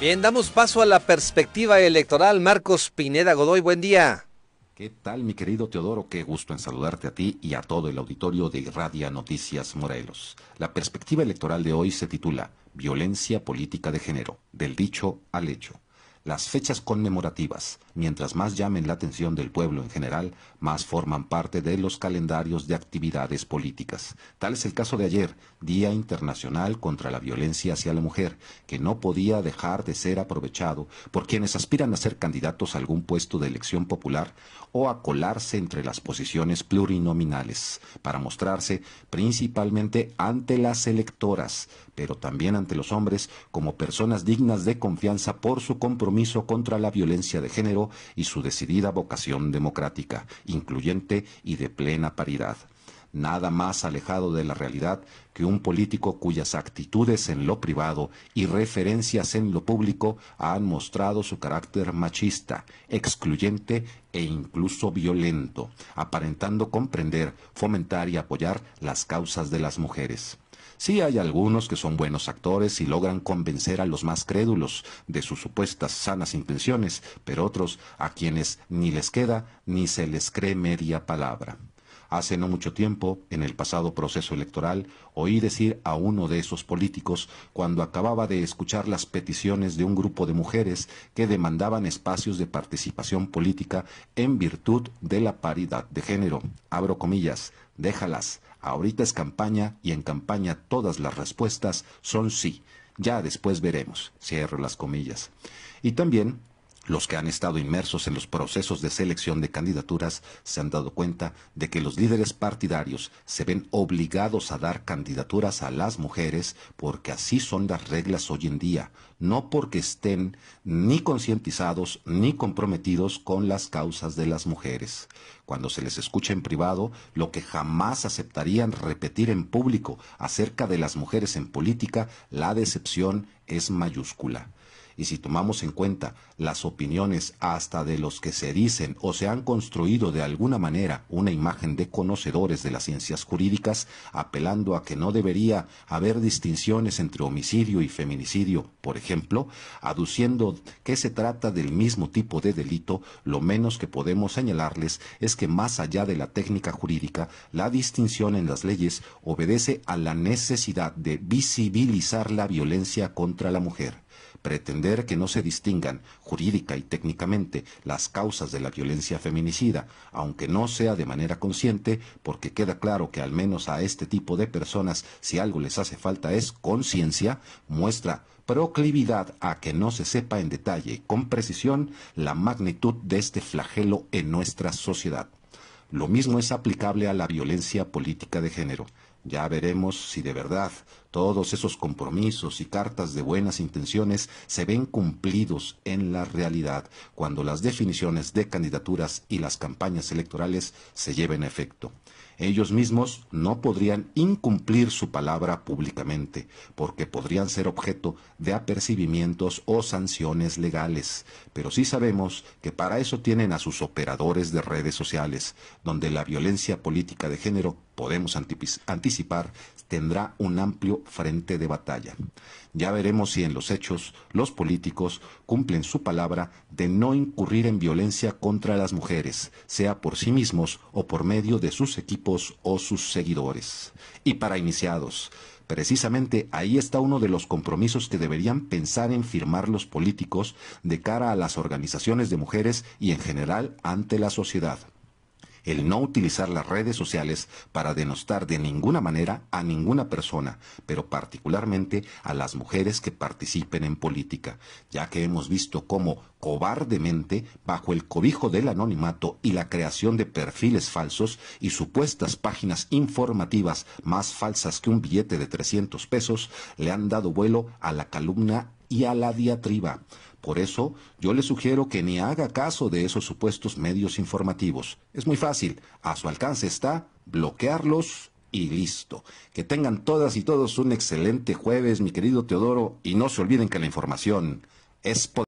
Bien, damos paso a la perspectiva electoral. Marcos Pineda Godoy, buen día. ¿Qué tal, mi querido Teodoro? Qué gusto en saludarte a ti y a todo el auditorio de Radio Noticias Morelos. La perspectiva electoral de hoy se titula Violencia Política de Género, del dicho al hecho. Las fechas conmemorativas, mientras más llamen la atención del pueblo en general, más forman parte de los calendarios de actividades políticas. Tal es el caso de ayer, Día Internacional contra la Violencia hacia la Mujer, que no podía dejar de ser aprovechado por quienes aspiran a ser candidatos a algún puesto de elección popular o a colarse entre las posiciones plurinominales, para mostrarse principalmente ante las electoras, pero también ante los hombres como personas dignas de confianza por su compromiso contra la violencia de género y su decidida vocación democrática, incluyente y de plena paridad nada más alejado de la realidad que un político cuyas actitudes en lo privado y referencias en lo público han mostrado su carácter machista, excluyente e incluso violento, aparentando comprender, fomentar y apoyar las causas de las mujeres. Sí hay algunos que son buenos actores y logran convencer a los más crédulos de sus supuestas sanas intenciones, pero otros a quienes ni les queda ni se les cree media palabra. Hace no mucho tiempo, en el pasado proceso electoral, oí decir a uno de esos políticos cuando acababa de escuchar las peticiones de un grupo de mujeres que demandaban espacios de participación política en virtud de la paridad de género. Abro comillas, déjalas. Ahorita es campaña y en campaña todas las respuestas son sí. Ya después veremos. Cierro las comillas. Y también los que han estado inmersos en los procesos de selección de candidaturas se han dado cuenta de que los líderes partidarios se ven obligados a dar candidaturas a las mujeres porque así son las reglas hoy en día, no porque estén ni concientizados ni comprometidos con las causas de las mujeres. Cuando se les escucha en privado lo que jamás aceptarían repetir en público acerca de las mujeres en política, la decepción es mayúscula y si tomamos en cuenta las opiniones hasta de los que se dicen o se han construido de alguna manera una imagen de conocedores de las ciencias jurídicas, apelando a que no debería haber distinciones entre homicidio y feminicidio, por ejemplo, aduciendo que se trata del mismo tipo de delito, lo menos que podemos señalarles es que más allá de la técnica jurídica, la distinción en las leyes obedece a la necesidad de visibilizar la violencia contra la mujer pretender que no se distingan jurídica y técnicamente las causas de la violencia feminicida, aunque no sea de manera consciente, porque queda claro que al menos a este tipo de personas si algo les hace falta es conciencia, muestra proclividad a que no se sepa en detalle y con precisión la magnitud de este flagelo en nuestra sociedad. Lo mismo es aplicable a la violencia política de género. Ya veremos si de verdad todos esos compromisos y cartas de buenas intenciones se ven cumplidos en la realidad cuando las definiciones de candidaturas y las campañas electorales se lleven a efecto. Ellos mismos no podrían incumplir su palabra públicamente, porque podrían ser objeto de apercibimientos o sanciones legales. Pero sí sabemos que para eso tienen a sus operadores de redes sociales, donde la violencia política de género podemos anticipar, tendrá un amplio frente de batalla. Ya veremos si en los hechos los políticos cumplen su palabra de no incurrir en violencia contra las mujeres, sea por sí mismos o por medio de sus equipos o sus seguidores. Y para iniciados, Precisamente ahí está uno de los compromisos que deberían pensar en firmar los políticos de cara a las organizaciones de mujeres y en general ante la sociedad el no utilizar las redes sociales para denostar de ninguna manera a ninguna persona, pero particularmente a las mujeres que participen en política, ya que hemos visto cómo cobardemente, bajo el cobijo del anonimato y la creación de perfiles falsos y supuestas páginas informativas más falsas que un billete de 300 pesos, le han dado vuelo a la calumnia y a la diatriba. Por eso, yo le sugiero que ni haga caso de esos supuestos medios informativos. Es muy fácil, a su alcance está bloquearlos y listo. Que tengan todas y todos un excelente jueves, mi querido Teodoro, y no se olviden que la información es